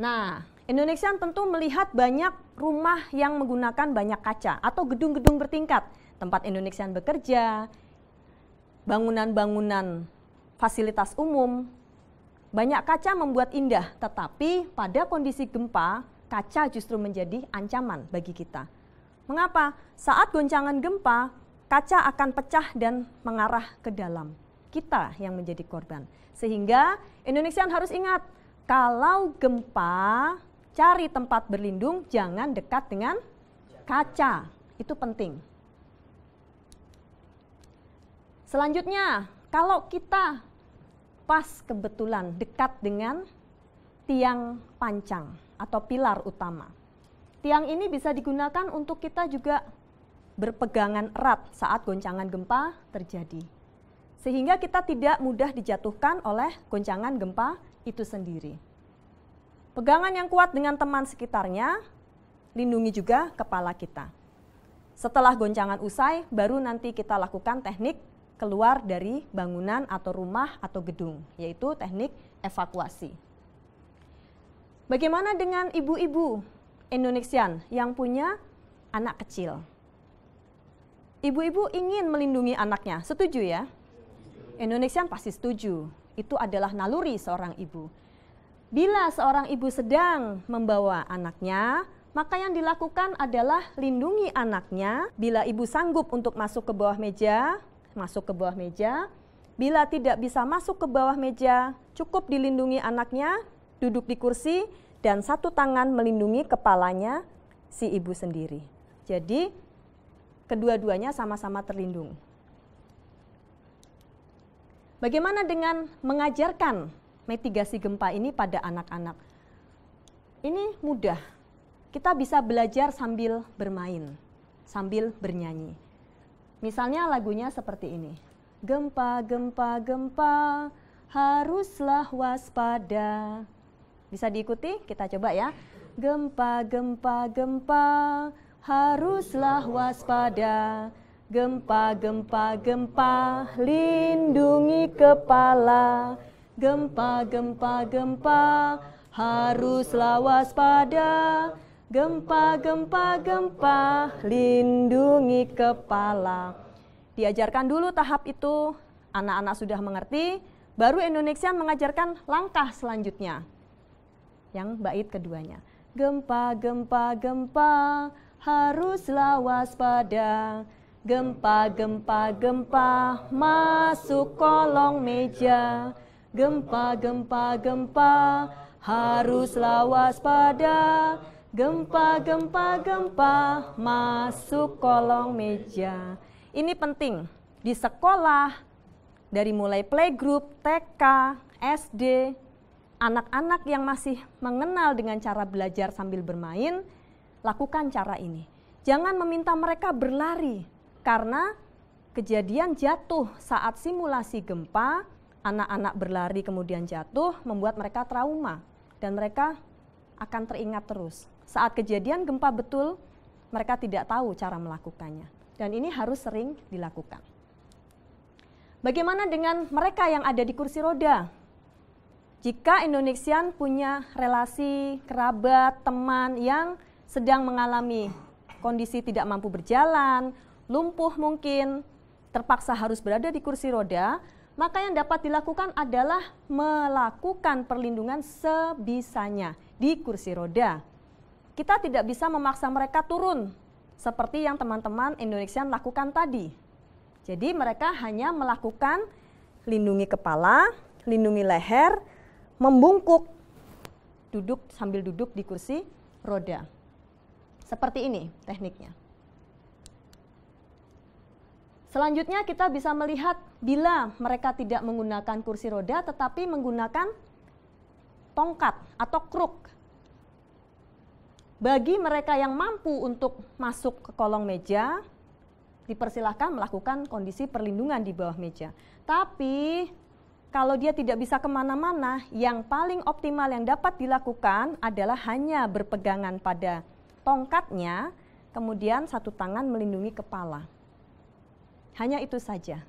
Nah, Indonesia tentu melihat banyak rumah yang menggunakan banyak kaca atau gedung-gedung bertingkat, tempat Indonesia bekerja, bangunan-bangunan fasilitas umum. Banyak kaca membuat indah, tetapi pada kondisi gempa, kaca justru menjadi ancaman bagi kita. Mengapa? Saat goncangan gempa, kaca akan pecah dan mengarah ke dalam. Kita yang menjadi korban. Sehingga Indonesia harus ingat, kalau gempa, cari tempat berlindung, jangan dekat dengan kaca. Itu penting. Selanjutnya, kalau kita pas kebetulan dekat dengan tiang pancang atau pilar utama. Tiang ini bisa digunakan untuk kita juga berpegangan erat saat goncangan gempa terjadi. Sehingga kita tidak mudah dijatuhkan oleh goncangan gempa itu sendiri. Pegangan yang kuat dengan teman sekitarnya, lindungi juga kepala kita. Setelah goncangan usai, baru nanti kita lakukan teknik keluar dari bangunan atau rumah atau gedung, yaitu teknik evakuasi. Bagaimana dengan ibu-ibu Indonesian yang punya anak kecil? Ibu-ibu ingin melindungi anaknya, setuju ya? Indonesian pasti setuju itu adalah naluri seorang ibu. Bila seorang ibu sedang membawa anaknya, maka yang dilakukan adalah lindungi anaknya. Bila ibu sanggup untuk masuk ke bawah meja, masuk ke bawah meja. Bila tidak bisa masuk ke bawah meja, cukup dilindungi anaknya, duduk di kursi, dan satu tangan melindungi kepalanya si ibu sendiri. Jadi, kedua-duanya sama-sama terlindung. Bagaimana dengan mengajarkan mitigasi gempa ini pada anak-anak? Ini mudah. Kita bisa belajar sambil bermain, sambil bernyanyi. Misalnya lagunya seperti ini. Gempa, gempa, gempa, haruslah waspada. Bisa diikuti? Kita coba ya. Gempa, gempa, gempa, haruslah waspada. Gempa, gempa, gempa, lindungi kepala. Gempa, gempa, gempa, haruslah waspada. Gempa, gempa, gempa, lindungi kepala. Diajarkan dulu tahap itu, anak-anak sudah mengerti, baru Indonesia mengajarkan langkah selanjutnya. Yang bait keduanya. Gempa, gempa, gempa, haruslah waspada. Gempa, gempa, gempa, masuk kolong meja. Gempa, gempa, gempa, haruslah waspada. Gempa, gempa, gempa, masuk kolong meja. Ini penting di sekolah, dari mulai playgroup, TK, SD, anak-anak yang masih mengenal dengan cara belajar sambil bermain, lakukan cara ini. Jangan meminta mereka berlari, karena kejadian jatuh saat simulasi gempa, anak-anak berlari kemudian jatuh membuat mereka trauma dan mereka akan teringat terus. Saat kejadian gempa betul, mereka tidak tahu cara melakukannya. Dan ini harus sering dilakukan. Bagaimana dengan mereka yang ada di kursi roda? Jika Indonesian punya relasi, kerabat, teman yang sedang mengalami kondisi tidak mampu berjalan, lumpuh mungkin, terpaksa harus berada di kursi roda, maka yang dapat dilakukan adalah melakukan perlindungan sebisanya di kursi roda. Kita tidak bisa memaksa mereka turun seperti yang teman-teman Indonesia lakukan tadi. Jadi mereka hanya melakukan lindungi kepala, lindungi leher, membungkuk, duduk sambil duduk di kursi roda. Seperti ini tekniknya. Selanjutnya kita bisa melihat bila mereka tidak menggunakan kursi roda tetapi menggunakan tongkat atau kruk. Bagi mereka yang mampu untuk masuk ke kolong meja, dipersilahkan melakukan kondisi perlindungan di bawah meja. Tapi kalau dia tidak bisa kemana-mana, yang paling optimal yang dapat dilakukan adalah hanya berpegangan pada tongkatnya, kemudian satu tangan melindungi kepala. Hanya itu saja.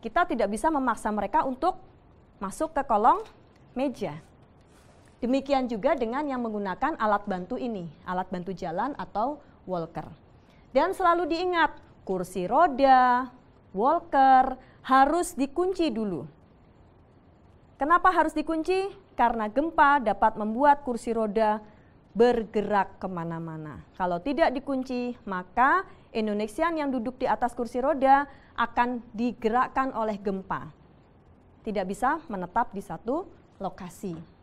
Kita tidak bisa memaksa mereka untuk masuk ke kolong meja. Demikian juga dengan yang menggunakan alat bantu ini, alat bantu jalan atau walker. Dan selalu diingat, kursi roda, walker harus dikunci dulu. Kenapa harus dikunci? Karena gempa dapat membuat kursi roda bergerak kemana-mana. Kalau tidak dikunci, maka Indonesian yang duduk di atas kursi roda akan digerakkan oleh gempa. Tidak bisa menetap di satu lokasi.